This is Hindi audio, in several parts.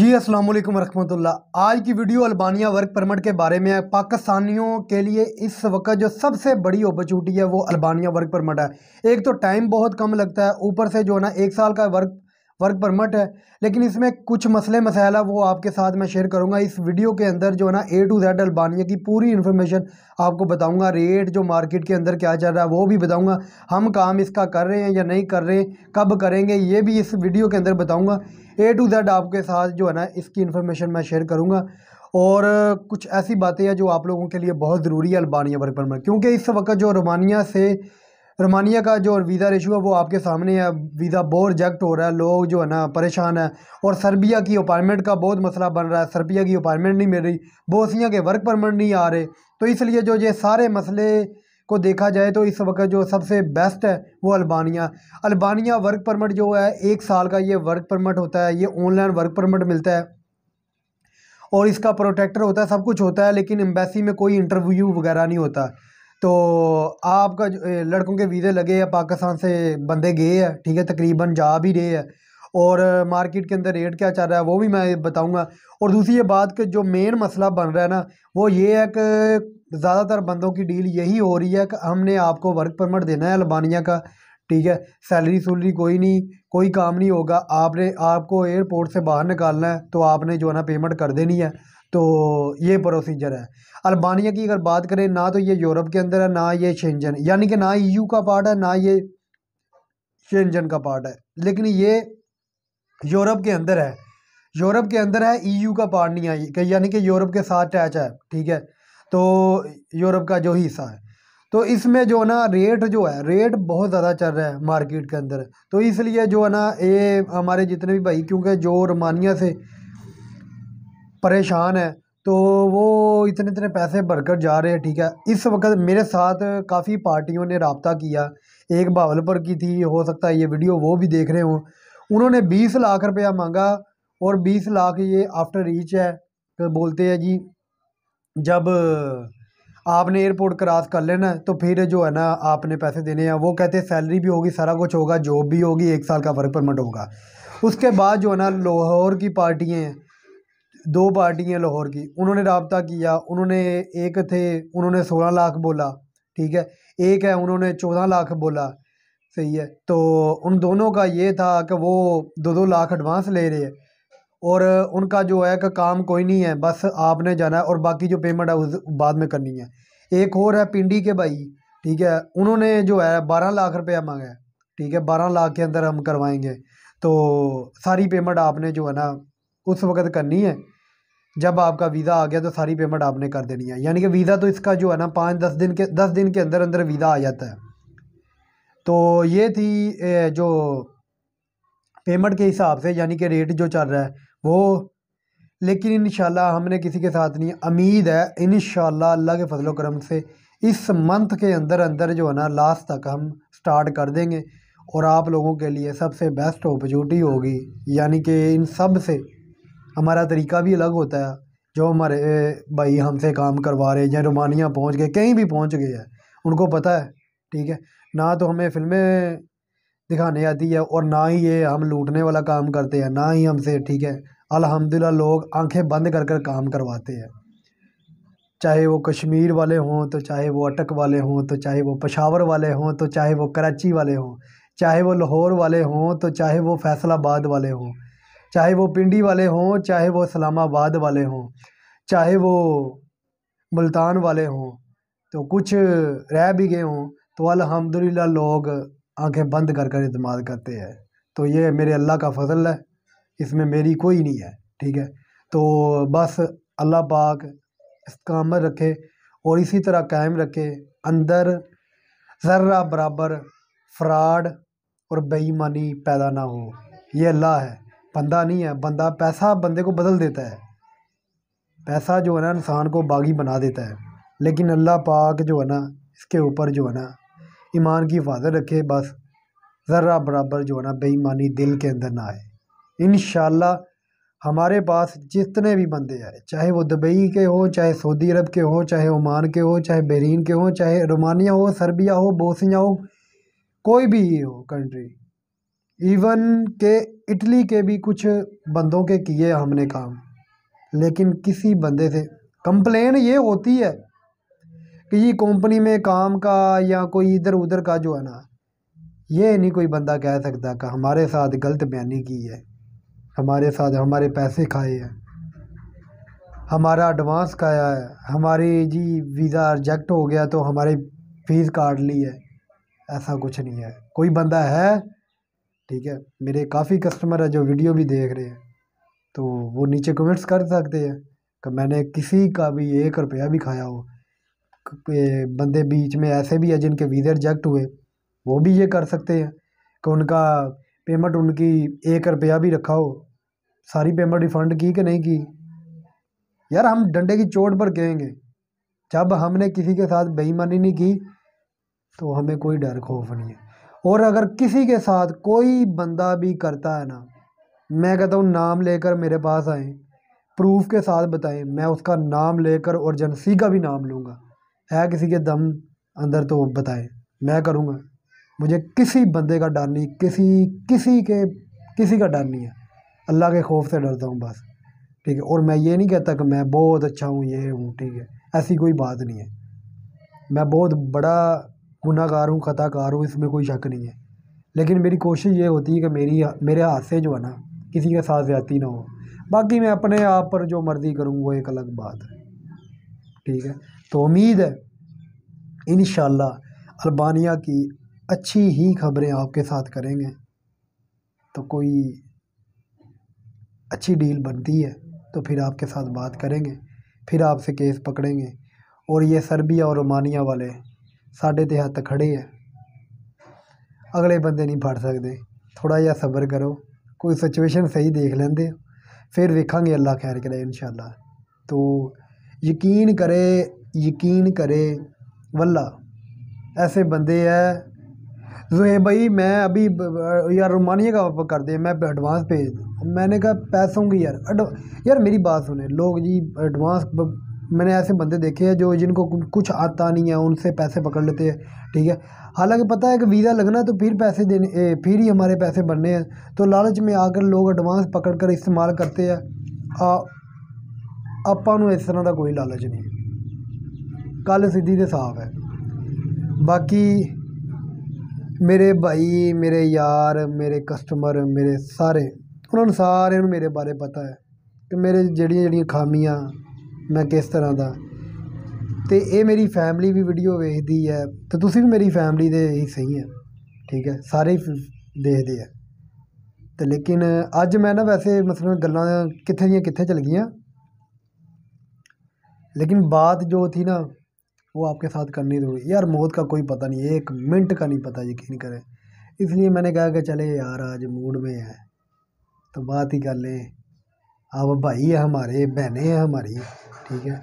जी अस्सलाम वालेकुम रहमतुल्लाह आज की वीडियो अल्बानिया वर्क परमिट के बारे में है पाकिस्तानियों के लिए इस वक्त जो सबसे बड़ी अपॉर्चुनिटी है वो अल्बानिया वर्क परमिट है एक तो टाइम बहुत कम लगता है ऊपर से जो है ना एक साल का वर्क वर्क परमट है लेकिन इसमें कुछ मसले मसाला वो आपके साथ मैं शेयर करूँगा इस वीडियो के अंदर जो है ना ए टू जेड अल्बानिया की पूरी इन्फॉर्मेशन आपको बताऊँगा रेट जो मार्केट के अंदर क्या चल रहा है वो भी बताऊँगा हम काम इसका कर रहे हैं या नहीं कर रहे हैं कब करेंगे ये भी इस वीडियो के अंदर बताऊँगा ए टू जेड आपके साथ जो है ना इसकी इन्फॉर्मेशन मैं शेयर करूँगा और कुछ ऐसी बातें हैं जो आप लोगों के लिए बहुत ज़रूरी है अल्बानिया वर्क परमट क्योंकि इस वक्त जो रोमानिया से रोमानिया का जो वीज़ा रेशू है वो आपके सामने है वीज़ा बहुत रिजेक्ट हो रहा है लोग जो है ना परेशान है और सर्बिया की अपॉइंटमेंट का बहुत मसला बन रहा है सर्बिया की अपॉइंटमेंट नहीं मिल रही बोसिया के वर्क परमिट नहीं आ रहे तो इसलिए जो ये सारे मसले को देखा जाए तो इस वक्त जो सबसे बेस्ट है वो अल्बानिया अल्बानिया वर्क परमिट जो है एक साल का ये वर्क परमिट होता है ये ऑनलाइन वर्क परमिट मिलता है और इसका प्रोटेक्टर होता है सब कुछ होता है लेकिन एम्बेसी में कोई इंटरव्यू वगैरह नहीं होता तो आपका लड़कों के वीज़े लगे हैं पाकिस्तान से बंदे गए हैं ठीक है तकरीबन जा भी रहे हैं और मार्केट के अंदर रेट क्या चल रहा है वो भी मैं बताऊंगा और दूसरी ये बात कि जो मेन मसला बन रहा है ना वो ये है कि ज़्यादातर बंदों की डील यही हो रही है कि हमने आपको वर्क परमिट देना है अल्बानिया का ठीक है सैलरी सुलरी कोई नहीं कोई काम नहीं होगा आपने आपको एयरपोर्ट से बाहर निकालना है तो आपने जो है ना पेमेंट कर देनी है तो ये प्रोसीजर है अल्बानिया की अगर बात करें ना तो ये यूरोप के अंदर है ना ये शेंजन यानी कि ना ईयू का पार्ट है ना ये शेंजन का पार्ट है लेकिन ये यूरोप के अंदर है यूरोप के अंदर है ईयू e का पार्ट नहीं है यानी कि यूरोप के साथ अटैच है ठीक है तो यूरोप का जो हिस्सा है तो इसमें जो है ना रेट जो है रेट बहुत ज़्यादा चल रहा है मार्केट के अंदर तो इसलिए जो है ना ये हमारे जितने भी भाई क्योंकि जो रोमानिया से परेशान है तो वो इतने इतने पैसे भरकर जा रहे हैं ठीक है इस वक्त मेरे साथ काफ़ी पार्टियों ने रबता किया एक बावलपुर की थी हो सकता है ये वीडियो वो भी देख रहे हों उन्होंने बीस लाख रुपया मांगा और बीस लाख ये आफ्टर रीच है तो बोलते हैं जी जब आपने एयरपोर्ट क्रॉस कर लेना तो फिर जो है ना आपने पैसे देने हैं वो कहते हैं सैलरी भी होगी सारा कुछ होगा जॉब भी होगी एक साल का वर्क परमिट होगा उसके बाद जो है ना लाहौर की पार्टियाँ दो पार्टी हैं लाहौर की उन्होंने रबता किया उन्होंने एक थे उन्होंने सोलह लाख बोला ठीक है एक है उन्होंने चौदह लाख बोला सही है तो उन दोनों का ये था कि वो दो दो लाख एडवांस ले रहे हैं और उनका जो है कि काम कोई नहीं है बस आपने जाना है और बाकी जो पेमेंट है उस बाद में करनी है एक और है पिंडी के भाई ठीक है उन्होंने जो है बारह लाख रुपया मांगा है ठीक है बारह लाख के अंदर हम करवाएंगे तो सारी पेमेंट आपने जो है ना उस वक्त करनी है जब आपका वीज़ा आ गया तो सारी पेमेंट आपने कर देनी है यानी कि वीज़ा तो इसका जो है ना पाँच दस दिन के दस दिन के अंदर अंदर वीज़ा आ जाता है तो ये थी जो पेमेंट के हिसाब से यानी कि रेट जो चल रहा है वो लेकिन इन हमने किसी के साथ नहीं उम्मीद है इन अल्लाह के फजलो करम से इस मंथ के अंदर अंदर जो है ना लास्ट तक हम स्टार्ट कर देंगे और आप लोगों के लिए सबसे बेस्ट अपॉर्चुनिटी होगी यानी कि इन सब से हमारा तरीका भी अलग होता है जो हमारे भाई हमसे काम करवा रहे हैं या रोमानिया पहुंच गए कहीं भी पहुंच गए हैं उनको पता है ठीक है ना तो हमें फिल्में दिखाने आती है और ना ही ये हम लूटने वाला काम करते हैं ना ही हमसे ठीक है अलहमदिल्ला लोग आंखें बंद कर कर काम करवाते हैं चाहे वो कश्मीर वाले हों तो चाहे वो अटक वाले हों तो चाहे वो पशावर वाले हों तो चाहे वो कराची वाले हों चाहे वो लाहौर वाले हों तो चाहे वो फैसलाबाद वाले हों चाहे वो पिंडी वाले हों चाहे वो इस्लामाबाद वाले हों चाहे वो मुल्तान वाले हों तो कुछ रह भी गए हों तो अलहमदिल्ला लोग आंखें बंद कर कर इस्तेमाल करते हैं तो ये मेरे अल्लाह का फजल है इसमें मेरी कोई नहीं है ठीक है तो बस अल्लाह पाक इस काम रखे और इसी तरह कायम रखे अंदर ज़र्रा बराबर फ्राड और बेईमानी पैदा ना हो ये अल्लाह है बंदा नहीं है बंदा पैसा बंदे को बदल देता है पैसा जो है ना इंसान को बागी बना देता है लेकिन अल्लाह पाक जो है ना इसके ऊपर जो है ना ईमान की हिफाजत रखे बस ज़र्रा बराबर जो है ना बेईमानी दिल के अंदर ना आए इन हमारे पास जितने भी बंदे आए चाहे वो दुबई के हो चाहे सऊदी अरब के हो चाहे ओमान के हो चाहे बहरीन के हो चाहे रोमानिया हो सर्बिया हो बोसनिया हो कोई भी हो कंट्री इवन के इटली के भी कुछ बंदों के किए हमने काम लेकिन किसी बंदे से कंप्लेन ये होती है कि ये कंपनी में काम का या कोई इधर उधर का जो है ना ये नहीं कोई बंदा कह सकता कि हमारे साथ गलत बयानी की है हमारे साथ हमारे पैसे खाए हैं हमारा एडवांस खाया है हमारी जी वीज़ा रिजेक्ट हो गया तो हमारी फ़ीस काट ली है ऐसा कुछ नहीं है कोई बंदा है ठीक है मेरे काफ़ी कस्टमर है जो वीडियो भी देख रहे हैं तो वो नीचे कमेंट्स कर सकते हैं कि मैंने किसी का भी एक रुपया भी खाया हो बंदे बीच में ऐसे भी है जिनके वीज़े रिजेक्ट हुए वो भी ये कर सकते हैं कि उनका पेमेंट उनकी एक रुपया भी रखा हो सारी पेमेंट रिफ़ंड की कि नहीं की यार हम डंडे की चोट पर कहेंगे जब हमने किसी के साथ बेईमानी नहीं की तो हमें कोई डर खौफ नहीं है और अगर किसी के साथ कोई बंदा भी करता है ना मैं कहता हूँ नाम लेकर मेरे पास आए प्रूफ के साथ बताएं मैं उसका नाम लेकर और जनसी का भी नाम लूँगा है किसी के दम अंदर तो बताएं मैं करूँगा मुझे किसी बंदे का डर नहीं किसी किसी के किसी का डर नहीं है अल्लाह के खौफ से डरता हूँ बस ठीक है और मैं ये नहीं कहता कि मैं बहुत अच्छा हूँ ये हूँ ठीक है ऐसी कोई बात नहीं है मैं बहुत बड़ा गुनाकार हूँ ख़ताकार हूँ इसमें कोई शक नहीं है लेकिन मेरी कोशिश ये होती है कि मेरी मेरे हाथ से जो है ना किसी के साथ ज़्यादती ना हो बाकी मैं अपने आप पर जो मर्ज़ी करूँ वो एक अलग बात है ठीक है तो उम्मीद है इन अल्बानिया की अच्छी ही खबरें आपके साथ करेंगे तो कोई अच्छी डील बनती है तो फिर आपके साथ बात करेंगे फिर आपसे केस पकड़ेंगे और ये सर्बिया और रोमानिया वाले साढ़े तो हथ खड़े है अगले बंद नहीं फट सकते थोड़ा जहा सबर करो कोई सिचुएशन सही देख लेंगे फिर वेखा अल्लाह खैर करे इन शाला तो यकीन करे यकीन करे वल्ला ऐसे बंदे है जो है भाई मैं अभी यार रोमानिया का कर दे मैं एडवांस भेज दूँ मैंने कहा पैसों की यार अडवा यार मेरी बात सुने लोग जी एडवांस मैंने ऐसे बंदे देखे हैं जो जिनको कुछ आता नहीं है उनसे पैसे पकड़ लेते हैं ठीक है हालांकि पता है कि वीज़ा लगना तो फिर पैसे देने ए, फिर ही हमारे पैसे बनने हैं तो लालच में आकर लोग एडवांस पकड़ कर इस्तेमाल करते हैं आप इस तरह का कोई लालच नहीं कल ਕੱਲ तो साफ है बाकी मेरे भाई मेरे यार मेरे कस्टमर मेरे सारे उन्होंने सारे मेरे बारे पता है कि मेरे जड़िया जड़िया खामियाँ मैं किस तरह का तो ये मेरी फैमिली भी वीडियो वेखती है तो तुम भी मेरी फैमिली दे ही सही है ठीक है सारे ही देखते दे हैं तो लेकिन अज मैं ना वैसे मतलब गल् कितने दिया कि चल गई लेकिन बात जो थी ना वो आपके साथ करनी जरूरी यार मौत का कोई पता नहीं एक मिनट का नहीं पता यकीन करें इसलिए मैंने कहा कि चले यार आज मूड में है तो बात ही कर लें अब भाई है हमारे बहने हैं हमारी ठीक है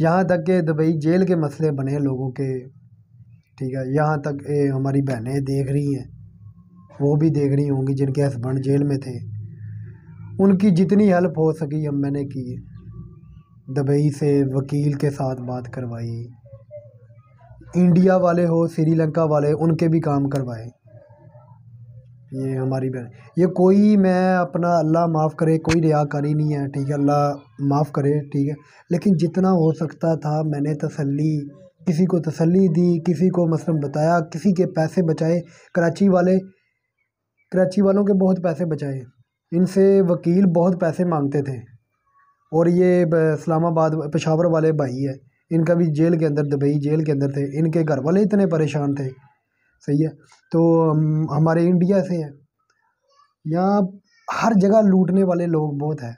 यहाँ तक के दुबई जेल के मसले बने लोगों के ठीक है यहाँ तक ए, हमारी बहनें देख रही हैं वो भी देख रही होंगी जिनके हस्बैंड जेल में थे उनकी जितनी हेल्प हो सकी हम मैंने की दुबई से वकील के साथ बात करवाई इंडिया वाले हो श्रीलंका वाले उनके भी काम करवाए ये हमारी बहन ये कोई मैं अपना अल्लाह माफ़ करे कोई रियाकारी नहीं है ठीक है अल्लाह माफ़ करे ठीक है लेकिन जितना हो सकता था मैंने तसल्ली किसी को तसल्ली दी किसी को मसलन बताया किसी के पैसे बचाए कराची वाले कराची वालों के बहुत पैसे बचाए इनसे वकील बहुत पैसे मांगते थे और ये इस्लामाबाद पेशावर वाले भाई है इनका भी जेल के अंदर दुबई जेल के अंदर थे इनके घर वाले इतने परेशान थे सही है तो हम हमारे इंडिया से है यहाँ हर जगह लूटने वाले लोग बहुत हैं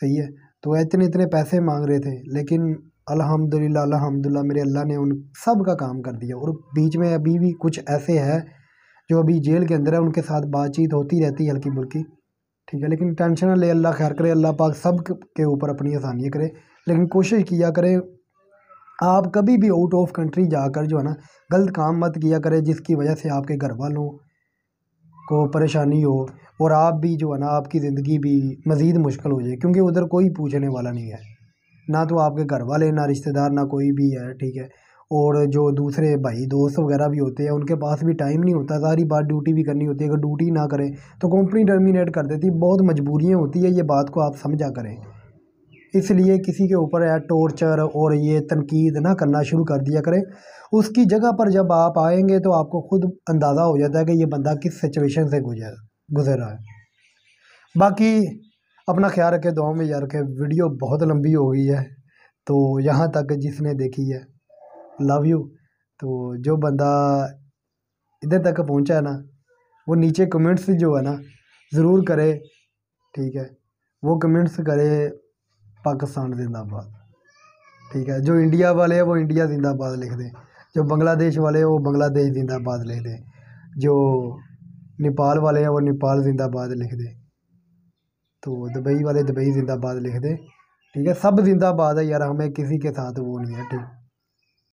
सही है तो इतने इतने पैसे मांग रहे थे लेकिन अल्हम्दुलिल्लाह अल्हम्दुलिल्लाह मेरे अल्लाह ने उन सब का काम कर दिया और बीच में अभी भी कुछ ऐसे हैं जो अभी जेल के अंदर है उनके साथ बातचीत होती रहती है हल्की बुल्की ठीक है लेकिन टेंशन ना ले अल्लाह खैर करे अल्लाह पाक सब के ऊपर अपनी आसानी करे लेकिन कोशिश किया करें आप कभी भी आउट ऑफ कंट्री जाकर जो है ना गलत काम मत किया करें जिसकी वजह से आपके घर वालों को परेशानी हो और आप भी जो है ना आपकी ज़िंदगी भी मज़ीद मुश्किल हो जाए क्योंकि उधर कोई पूछने वाला नहीं है ना तो आपके घर वाले ना रिश्तेदार ना कोई भी है ठीक है और जो दूसरे भाई दोस्त वगैरह भी होते हैं उनके पास भी टाइम नहीं होता सारी बात ड्यूटी भी करनी होती है अगर ड्यूटी ना करें तो कंपनी टर्मिनेट कर देती बहुत मजबूरियाँ होती है ये बात को आप समझा करें इसलिए किसी के ऊपर या टॉर्चर और ये तनकीद ना करना शुरू कर दिया करें उसकी जगह पर जब आप आएंगे तो आपको खुद अंदाज़ा हो जाता है कि ये बंदा किस सिचुएशन से गुजर गुजर रहा है बाकी अपना ख्याल रखें दुआ में यार के वीडियो बहुत लंबी हो गई है तो यहाँ तक जिसने देखी है लव यू तो जो बंदा इधर तक पहुँचा है ना वो नीचे कमेंट्स जो है ना ज़रूर करे ठीक है वो कमेंट्स करे पाकिस्तान जिंदाबाद ठीक है जो इंडिया वाले हैं वो इंडिया जिंदाबाद लिख दें जो बांग्लादेश वाले हैं वो बांग्लादेश जिंदाबाद लिख दें जो नेपाल वाले हैं वो नेपाल जिंदाबाद लिख दें तो दुबई वाले दुबई जिंदाबाद लिख दें ठीक है सब जिंदाबाद है यार हमें किसी के साथ वो नहीं है ठीक